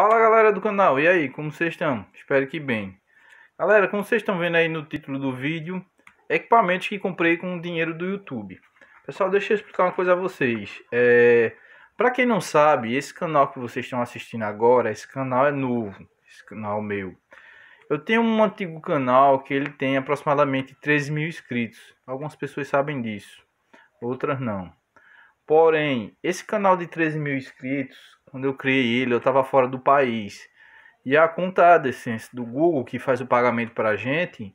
Fala galera do canal, e aí, como vocês estão? Espero que bem. Galera, como vocês estão vendo aí no título do vídeo, equipamentos que comprei com o dinheiro do YouTube. Pessoal, deixa eu explicar uma coisa a vocês. É... Para quem não sabe, esse canal que vocês estão assistindo agora, esse canal é novo, esse canal meu. Eu tenho um antigo canal que ele tem aproximadamente 13 mil inscritos. Algumas pessoas sabem disso, outras não. Porém, esse canal de 13 mil inscritos, quando eu criei ele, eu estava fora do país. E a conta AdSense do Google, que faz o pagamento para a gente,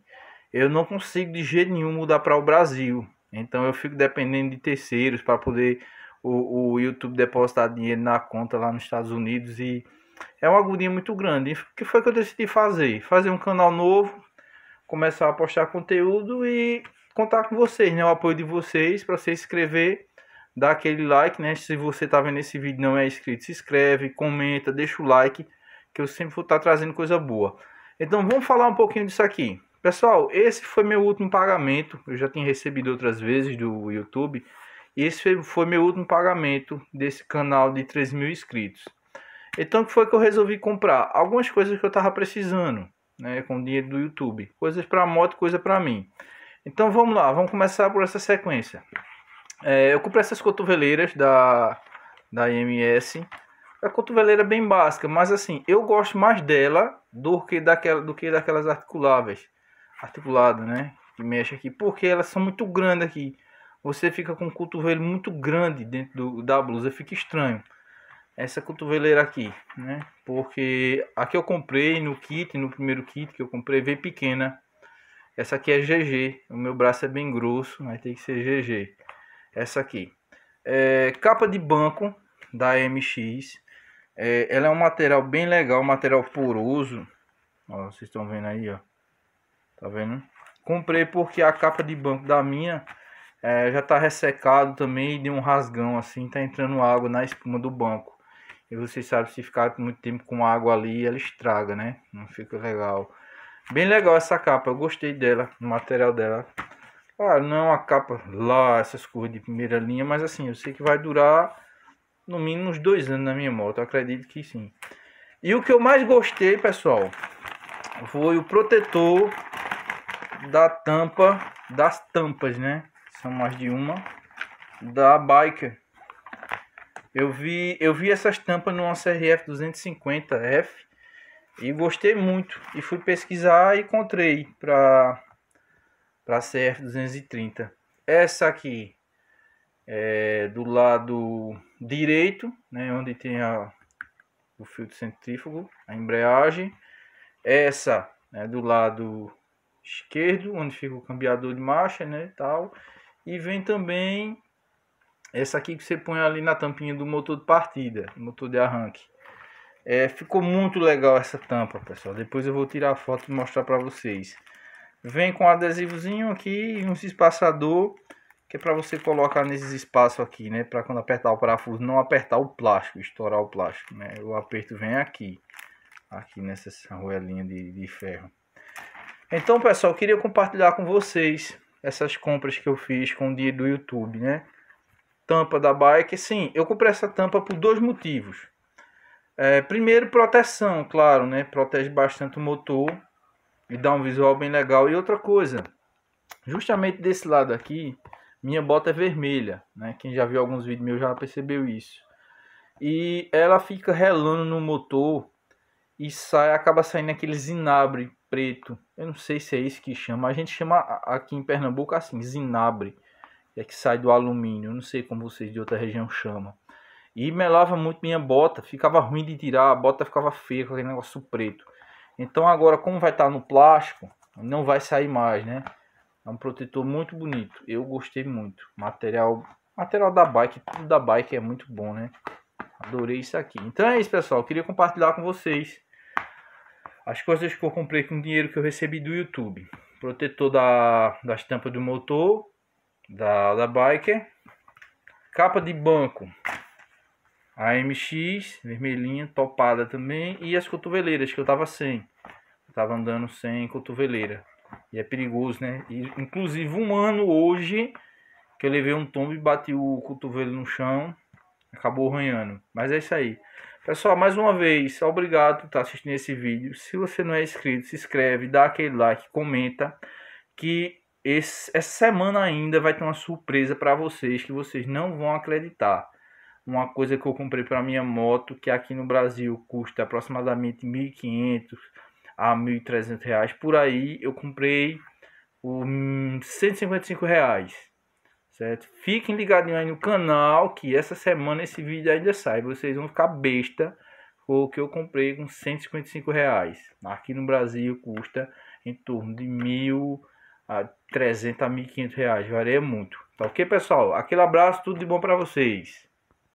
eu não consigo de jeito nenhum mudar para o Brasil. Então eu fico dependendo de terceiros para poder o, o YouTube depositar dinheiro na conta lá nos Estados Unidos. E é uma agudinha muito grande. o que foi que eu decidi fazer? Fazer um canal novo, começar a postar conteúdo e contar com vocês, né? O apoio de vocês para se inscrever dá aquele like, né? Se você tá vendo esse vídeo e não é inscrito, se inscreve, comenta, deixa o like, que eu sempre vou estar tá trazendo coisa boa. Então vamos falar um pouquinho disso aqui. Pessoal, esse foi meu último pagamento. Eu já tinha recebido outras vezes do YouTube. Esse foi meu último pagamento desse canal de 3 mil inscritos. Então, o que foi que eu resolvi comprar? Algumas coisas que eu tava precisando, né? Com o dinheiro do YouTube. Coisas para moto, coisa para mim. Então, vamos lá. Vamos começar por essa sequência. É, eu comprei essas cotoveleiras da, da IMS. A cotoveleira é bem básica, mas assim, eu gosto mais dela do que, daquela, do que daquelas articuláveis. Articulada, né? Que mexe aqui. Porque elas são muito grandes aqui. Você fica com o cotovelo muito grande dentro do, da blusa. Fica estranho. Essa cotoveleira aqui, né? Porque aqui eu comprei no kit, no primeiro kit que eu comprei, veio pequena. Essa aqui é GG. O meu braço é bem grosso, mas tem que ser GG. Essa aqui. É, capa de banco da MX. É, ela é um material bem legal, um material poroso. Ó, vocês estão vendo aí, ó. Tá vendo? Comprei porque a capa de banco da minha é, já tá ressecado também e deu um rasgão assim, tá entrando água na espuma do banco. E vocês sabem, se ficar muito tempo com água ali, ela estraga, né? Não fica legal. Bem legal essa capa, eu gostei dela, o material dela. Claro, ah, não a capa lá, essas cores de primeira linha, mas assim, eu sei que vai durar no mínimo uns dois anos na minha moto, acredito que sim. E o que eu mais gostei, pessoal, foi o protetor da tampa, das tampas, né? São mais de uma, da Biker. Eu vi, eu vi essas tampas numa CRF 250F e gostei muito. E fui pesquisar e encontrei para para a CF230. Essa aqui é do lado direito, né, onde tem a, o filtro centrífugo, a embreagem. Essa é do lado esquerdo, onde fica o cambiador de marcha, né, tal. E vem também essa aqui que você põe ali na tampinha do motor de partida, motor de arranque. É, ficou muito legal essa tampa, pessoal. Depois eu vou tirar a foto e mostrar para vocês. Vem com um adesivozinho aqui e um espaçador que é para você colocar nesses espaços aqui, né? Para quando apertar o parafuso não apertar o plástico, estourar o plástico, né? O aperto vem aqui, aqui nessa roelinha de, de ferro. Então, pessoal, queria compartilhar com vocês essas compras que eu fiz com o dia do YouTube, né? Tampa da bike, sim, eu comprei essa tampa por dois motivos. É, primeiro, proteção, claro, né? Protege bastante o motor e dá um visual bem legal. E outra coisa, justamente desse lado aqui, minha bota é vermelha, né? Quem já viu alguns vídeos meus já percebeu isso. E ela fica relando no motor e sai, acaba saindo aquele zinabre preto. Eu não sei se é isso que chama. A gente chama aqui em Pernambuco assim, zinabre. É que sai do alumínio. Eu não sei como vocês de outra região chamam. E melava muito minha bota. Ficava ruim de tirar. A bota ficava feia com aquele negócio preto. Então agora como vai estar no plástico, não vai sair mais, né? É um protetor muito bonito. Eu gostei muito. Material, material da bike, tudo da bike é muito bom, né? Adorei isso aqui. Então é isso, pessoal. Eu queria compartilhar com vocês as coisas que eu comprei com o dinheiro que eu recebi do YouTube. Protetor da, da estampa do motor, da, da biker. Capa de banco, a MX, vermelhinha, topada também. E as cotoveleiras, que eu tava sem. Eu tava andando sem cotoveleira. E é perigoso, né? E, inclusive, um ano hoje que eu levei um tombo e bati o cotovelo no chão. Acabou arranhando. Mas é isso aí. Pessoal, mais uma vez, obrigado por estar assistindo esse vídeo. Se você não é inscrito, se inscreve, dá aquele like, comenta. Que esse, essa semana ainda vai ter uma surpresa para vocês que vocês não vão acreditar uma coisa que eu comprei para minha moto, que aqui no Brasil custa aproximadamente 1.500 a 1.300 reais por aí, eu comprei por 155 reais, certo? Fiquem ligadinhos aí no canal, que essa semana esse vídeo ainda sai, vocês vão ficar besta o que eu comprei com 155 reais. Aqui no Brasil custa em torno de 1.300 a 300 a 1.500 reais, varia muito. Tá ok, pessoal? Aquele abraço, tudo de bom para vocês.